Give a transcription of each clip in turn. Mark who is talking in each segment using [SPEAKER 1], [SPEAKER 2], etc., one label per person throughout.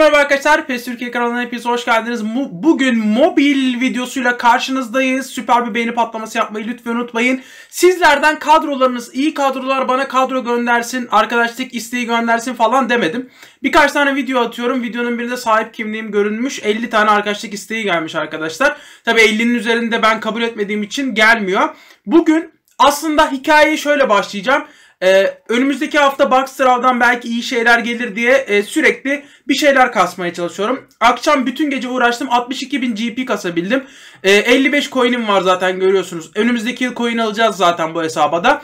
[SPEAKER 1] Merhaba arkadaşlar, PES Türkiye kanalına hepiniz hoş geldiniz. Mo Bugün mobil videosuyla karşınızdayız. Süper bir beğeni patlaması yapmayı lütfen unutmayın. Sizlerden kadrolarınız, iyi kadrolar bana kadro göndersin, arkadaşlık isteği göndersin falan demedim. Birkaç tane video atıyorum. Videonun birinde sahip kimliğim görünmüş. 50 tane arkadaşlık isteği gelmiş arkadaşlar. Tabii 50'nin üzerinde ben kabul etmediğim için gelmiyor. Bugün aslında hikayeyi şöyle başlayacağım. Ee, önümüzdeki hafta Baksıral'dan belki iyi şeyler gelir diye e, sürekli bir şeyler kasmaya çalışıyorum. Akşam bütün gece uğraştım. 62 bin GP kasabildim. E, ee, 55 coin'im var zaten görüyorsunuz. Önümüzdeki yıl coin alacağız zaten bu hesaba da.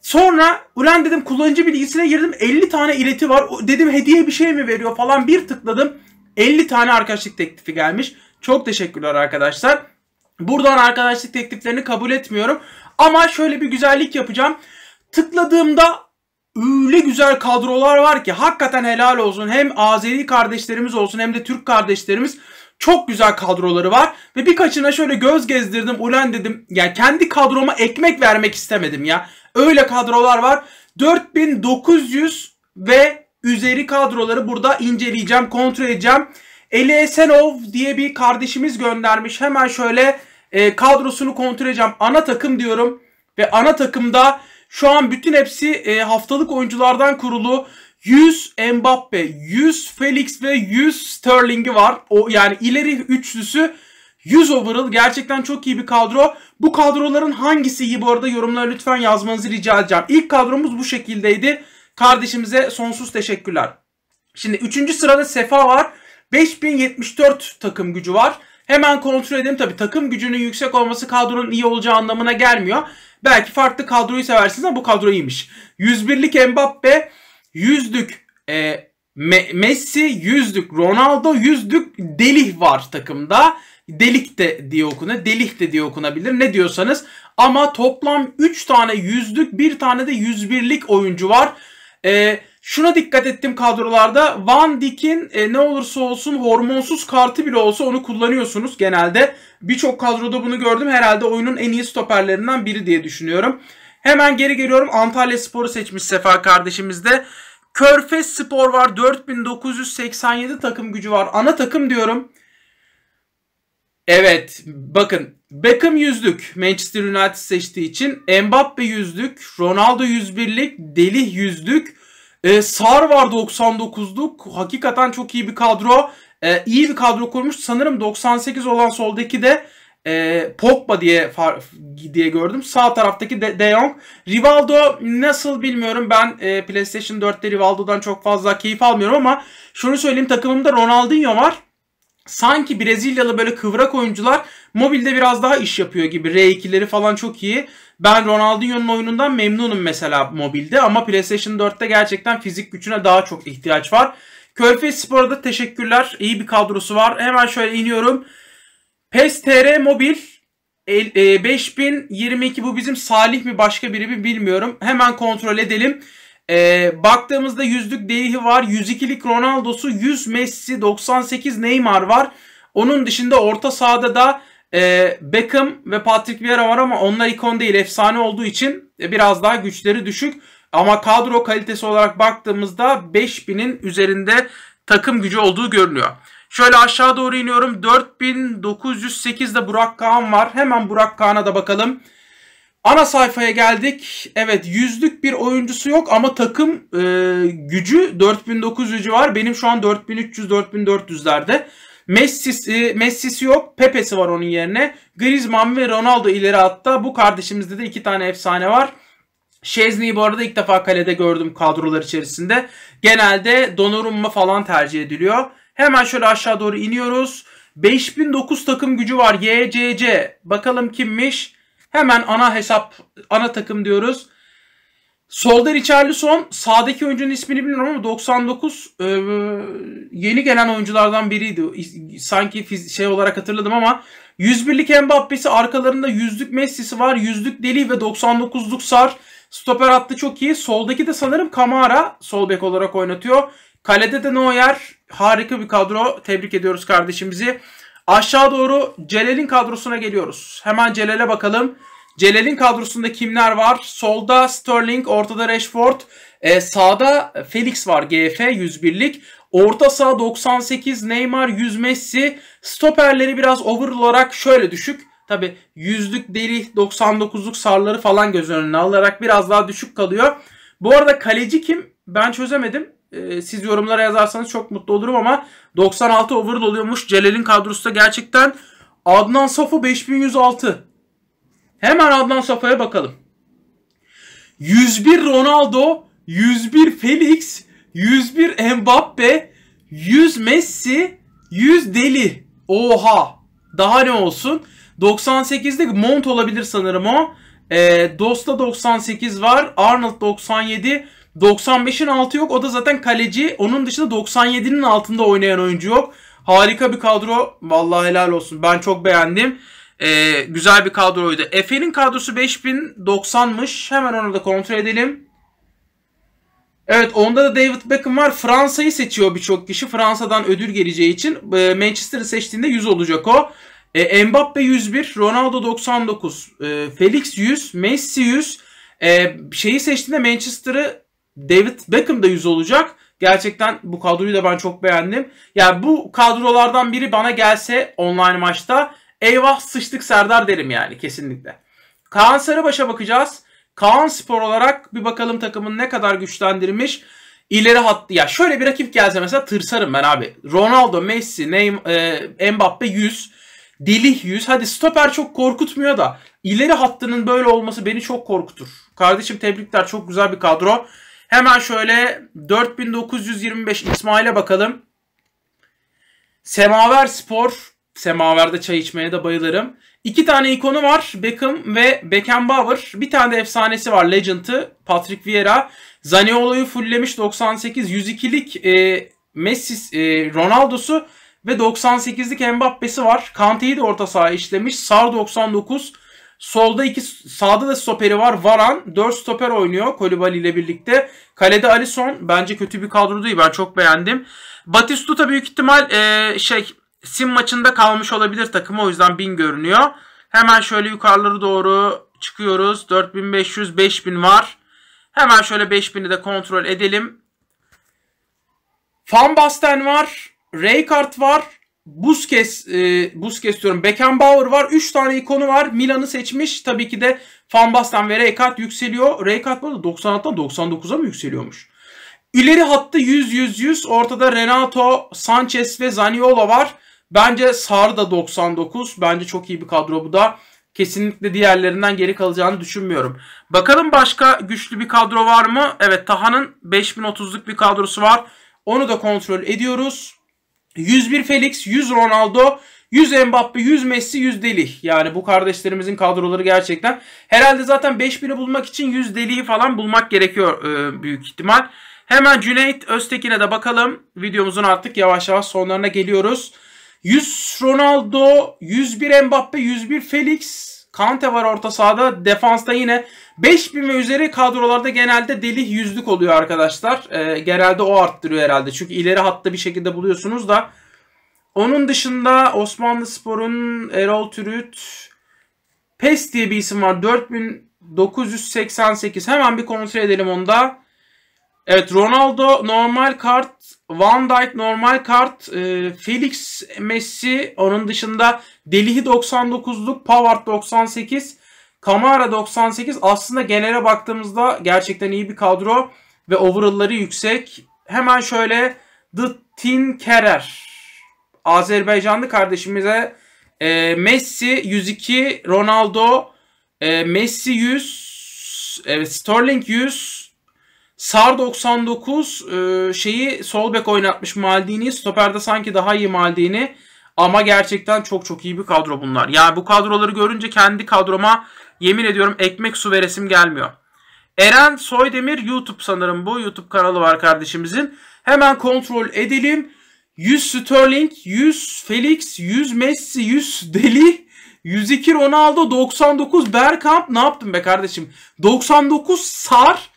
[SPEAKER 1] Sonra ulan dedim kullanıcı bilgisine girdim. 50 tane ileti var. Dedim hediye bir şey mi veriyor falan. Bir tıkladım. 50 tane arkadaşlık teklifi gelmiş. Çok teşekkürler arkadaşlar. Buradan arkadaşlık tekliflerini kabul etmiyorum. Ama şöyle bir güzellik yapacağım. Tıkladığımda öyle güzel kadrolar var ki hakikaten helal olsun. Hem Azeri kardeşlerimiz olsun hem de Türk kardeşlerimiz çok güzel kadroları var. Ve birkaçına şöyle göz gezdirdim. Ulan dedim ya yani kendi kadroma ekmek vermek istemedim ya. Öyle kadrolar var. 4900 ve üzeri kadroları burada inceleyeceğim, kontrol edeceğim. Eli Esenov diye bir kardeşimiz göndermiş. Hemen şöyle e, kadrosunu kontrol edeceğim. Ana takım diyorum ve ana takımda şu an bütün hepsi e, haftalık oyunculardan kurulu 100 Mbappe, 100 Felix ve 100 Sterling'i var. O yani ileri üçlüsü 100 overall gerçekten çok iyi bir kadro. Bu kadroların hangisi iyi bu arada yorumlara lütfen yazmanızı rica edeceğim. İlk kadromuz bu şekildeydi. Kardeşimize sonsuz teşekkürler. Şimdi 3. sırada Sefa var. 5074 takım gücü var. Hemen kontrol edelim. Tabii takım gücünün yüksek olması kadronun iyi olacağı anlamına gelmiyor. Belki farklı kadroyu seversiniz ama bu kadro iyiymiş. 101'lik Mbappe, 100'lük e, Me- Messi, 100'lük Ronaldo, 100'lük Delih var takımda. Delik de diye okuna, delik de diye okunabilir. Ne diyorsanız. Ama toplam 3 tane 100'lük, 1 tane de 101'lik oyuncu var. Eee Şuna dikkat ettim kadrolarda. Van Dijk'in e, ne olursa olsun hormonsuz kartı bile olsa onu kullanıyorsunuz genelde. Birçok kadroda bunu gördüm. Herhalde oyunun en iyi stoperlerinden biri diye düşünüyorum. Hemen geri geliyorum. Antalya Spor'u seçmiş Sefa kardeşimiz de. Körfez Spor var. 4987 takım gücü var. Ana takım diyorum. Evet bakın Beckham yüzlük Manchester United seçtiği için Mbappe yüzlük Ronaldo 101'lik Delih yüzlük e, Sar var 99'luk. Hakikaten çok iyi bir kadro. E, iyi bir kadro kurmuş. Sanırım 98 olan soldaki de e, Pogba diye diye gördüm. Sağ taraftaki De, De Jong. Rivaldo nasıl bilmiyorum. Ben e, PlayStation 4'te Rivaldo'dan çok fazla keyif almıyorum ama şunu söyleyeyim takımımda Ronaldinho var sanki Brezilyalı böyle kıvrak oyuncular mobilde biraz daha iş yapıyor gibi. R2'leri falan çok iyi. Ben Ronaldinho'nun oyunundan memnunum mesela mobilde ama PlayStation 4'te gerçekten fizik gücüne daha çok ihtiyaç var. Körfez Spor'a da teşekkürler. İyi bir kadrosu var. Hemen şöyle iniyorum. PES TR Mobil 5022 e, bu bizim Salih mi başka biri mi bilmiyorum. Hemen kontrol edelim. E, baktığımızda yüzlük Deyhi var. 102'lik Ronaldo'su 100 Messi 98 Neymar var. Onun dışında orta sahada da e, Beckham ve Patrick Vieira var ama onlar ikon değil efsane olduğu için e, biraz daha güçleri düşük. Ama kadro kalitesi olarak baktığımızda 5000'in üzerinde takım gücü olduğu görünüyor. Şöyle aşağı doğru iniyorum. 4908'de Burak Kağan var. Hemen Burak Kağan'a da bakalım. Ana sayfaya geldik. Evet yüzlük bir oyuncusu yok ama takım e, gücü 4.900 var. Benim şu an 4300-4400'lerde. Messi'si, Messi'si yok. Pepe'si var onun yerine. Griezmann ve Ronaldo ileri hatta. Bu kardeşimizde de iki tane efsane var. Şezni'yi bu arada ilk defa kalede gördüm kadrolar içerisinde. Genelde Donnarumma falan tercih ediliyor. Hemen şöyle aşağı doğru iniyoruz. 5009 takım gücü var YCC. Bakalım kimmiş? Hemen ana hesap, ana takım diyoruz. Solda Richarlison, sağdaki oyuncunun ismini bilmiyorum ama 99 e, yeni gelen oyunculardan biriydi. Sanki şey olarak hatırladım ama 101'lik Mbappe'si arkalarında yüzlük Messi'si var. yüzlük Deli ve 99'luk Sar. Stoper attı çok iyi. Soldaki de sanırım Kamara sol bek olarak oynatıyor. Kalede de Neuer. Harika bir kadro. Tebrik ediyoruz kardeşimizi. Aşağı doğru Celal'in kadrosuna geliyoruz. Hemen Celal'e bakalım. Celal'in kadrosunda kimler var? Solda Sterling, ortada Rashford, e, sağda Felix var GF 101'lik. Orta saha 98, Neymar 100, Messi. Stoperleri biraz over olarak şöyle düşük. Tabi yüzlük deri, 99'luk sarları falan göz önüne alarak biraz daha düşük kalıyor. Bu arada kaleci kim? Ben çözemedim. Ee, siz yorumlara yazarsanız çok mutlu olurum ama 96 overall oluyormuş. Celal'in kadrosu da gerçekten Adnan Safa 5106. Hemen Adnan Safa'ya bakalım. 101 Ronaldo, 101 Felix, 101 Mbappe, 100 Messi, 100 Deli. Oha! Daha ne olsun? 98'de Mont olabilir sanırım o. E, Dosta 98 var. Arnold 97. 95'in altı yok. O da zaten kaleci. Onun dışında 97'nin altında oynayan oyuncu yok. Harika bir kadro. Vallahi helal olsun. Ben çok beğendim. Ee, güzel bir kadroydu. Efe'nin kadrosu 5090'mış. Hemen onu da kontrol edelim. Evet onda da David Beckham var. Fransa'yı seçiyor birçok kişi. Fransa'dan ödül geleceği için. E, Manchester'ı seçtiğinde 100 olacak o. E, Mbappe 101, Ronaldo 99, e, ee, Felix 100, Messi 100. E, şeyi seçtiğinde Manchester'ı David Beckham da yüz olacak. Gerçekten bu kadroyu da ben çok beğendim. Yani bu kadrolardan biri bana gelse online maçta eyvah sıçtık Serdar derim yani kesinlikle. Kaan Sarıbaş'a bakacağız. Kaan Spor olarak bir bakalım takımın ne kadar güçlendirmiş. İleri hattı ya şöyle bir rakip gelse mesela tırsarım ben abi. Ronaldo, Messi, Neym e, Mbappe 100. Delih 100. Hadi stoper çok korkutmuyor da ileri hattının böyle olması beni çok korkutur. Kardeşim tebrikler çok güzel bir kadro. Hemen şöyle 4925 İsmail'e bakalım. Semaver Spor. Semaver'de çay içmeye de bayılırım. İki tane ikonu var. Beckham ve Beckenbauer. Bir tane de efsanesi var. Legend'ı Patrick Vieira. Zaniolo'yu fulllemiş 98. 102'lik e, Messi, e, Ronaldo'su ve 98'lik Mbappe'si var. Kante'yi de orta saha işlemiş. Sar 99. Solda iki sağda da stoperi var. Varan 4 stoper oynuyor Kolibali ile birlikte. Kalede Alisson bence kötü bir kadro değil. Ben çok beğendim. Batistuta büyük ihtimal e, şey Sim maçında kalmış olabilir takımı. O yüzden bin görünüyor. Hemen şöyle yukarıları doğru çıkıyoruz. 4500 5000 var. Hemen şöyle 5000'i de kontrol edelim. Fanbasten var. Raykart var. Busquets, e, Busquets diyorum. Beckenbauer var. 3 tane ikonu var. Milan'ı seçmiş. Tabii ki de Van Basten ve Rijkaard yükseliyor. Rijkaard burada 96'dan 99'a mı yükseliyormuş? İleri hattı 100-100-100. Ortada Renato, Sanchez ve Zaniolo var. Bence Sarı da 99. Bence çok iyi bir kadro bu da. Kesinlikle diğerlerinden geri kalacağını düşünmüyorum. Bakalım başka güçlü bir kadro var mı? Evet Taha'nın 5030'luk bir kadrosu var. Onu da kontrol ediyoruz. 101 Felix, 100 Ronaldo, 100 Mbappe, 100 Messi, 100 Delih. Yani bu kardeşlerimizin kadroları gerçekten. Herhalde zaten 5000'i bulmak için 100 Delih'i falan bulmak gerekiyor e, büyük ihtimal. Hemen Cüneyt Öztekin'e de bakalım. Videomuzun artık yavaş yavaş sonlarına geliyoruz. 100 Ronaldo, 101 Mbappe, 101 Felix, Kante var orta sahada. Defansta yine 5000 ve üzeri kadrolarda genelde delih yüzlük oluyor arkadaşlar. E, genelde o arttırıyor herhalde. Çünkü ileri hatta bir şekilde buluyorsunuz da. Onun dışında Osmanlı Spor'un Erol Türüt, PES diye bir isim var. 4988. Hemen bir kontrol edelim onu da. Evet Ronaldo normal kart, Van Dijk normal kart, e, Felix Messi onun dışında Delihi 99'luk, Pavard 98, Kamara 98. Aslında genele baktığımızda gerçekten iyi bir kadro ve overall'ları yüksek. Hemen şöyle The Tin Kerer Azerbaycanlı kardeşimize e, Messi 102, Ronaldo e, Messi 100, evet, Sterling 100, Sar 99 e, şeyi sol bek oynatmış Maldini. Stoper'de sanki daha iyi Maldini. Ama gerçekten çok çok iyi bir kadro bunlar. Yani bu kadroları görünce kendi kadroma yemin ediyorum ekmek su veresim gelmiyor. Eren Soydemir YouTube sanırım bu. YouTube kanalı var kardeşimizin. Hemen kontrol edelim. 100 Sterling, 100 Felix, 100 Messi, 100 Deli, 102 Ronaldo, 99 Berkamp. Ne yaptım be kardeşim? 99 Sar,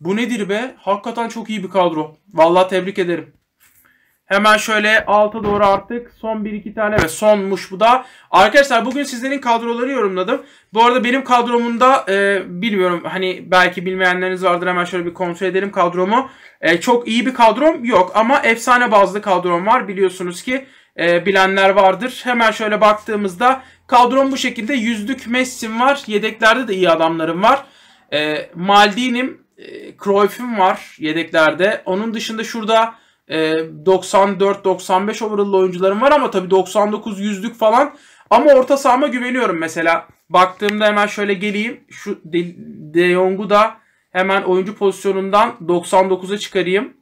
[SPEAKER 1] bu nedir be? Hakikaten çok iyi bir kadro. Vallahi tebrik ederim. Hemen şöyle alta doğru artık Son 1-2 tane ve sonmuş bu da. Arkadaşlar bugün sizlerin kadroları yorumladım. Bu arada benim kadromunda e, bilmiyorum hani belki bilmeyenleriniz vardır hemen şöyle bir kontrol edelim kadromu. E, çok iyi bir kadrom yok ama efsane bazlı kadrom var biliyorsunuz ki e, bilenler vardır. Hemen şöyle baktığımızda kadrom bu şekilde yüzlük Messi'm var. Yedeklerde de iyi adamlarım var. E, Maldini'm e, Cruyff'im var yedeklerde. Onun dışında şurada 94-95 e, overall'lı oyuncularım var ama tabii 99 yüzlük falan. Ama orta sahama güveniyorum mesela. Baktığımda hemen şöyle geleyim. Şu De, Jong'u da hemen oyuncu pozisyonundan 99'a çıkarayım.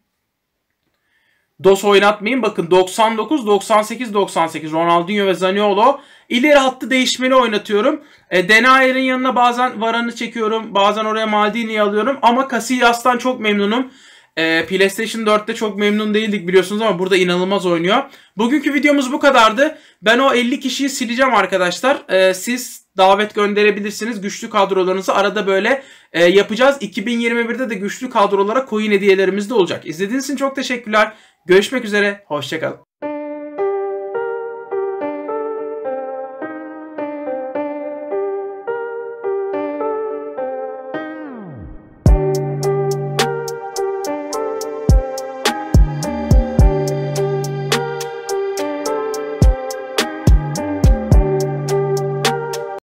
[SPEAKER 1] DOS oynatmayayım. Bakın 99, 98, 98 Ronaldinho ve Zaniolo İleri hattı değişmeli oynatıyorum. E, Denayer'in yanına bazen Varan'ı çekiyorum. Bazen oraya Maldini'yi alıyorum. Ama Casillas'tan çok memnunum. E, PlayStation 4'te çok memnun değildik biliyorsunuz ama burada inanılmaz oynuyor. Bugünkü videomuz bu kadardı. Ben o 50 kişiyi sileceğim arkadaşlar. E, siz davet gönderebilirsiniz. Güçlü kadrolarınızı arada böyle e, yapacağız. 2021'de de güçlü kadrolara coin hediyelerimiz de olacak. İzlediğiniz için çok teşekkürler. Görüşmek üzere. Hoşçakalın.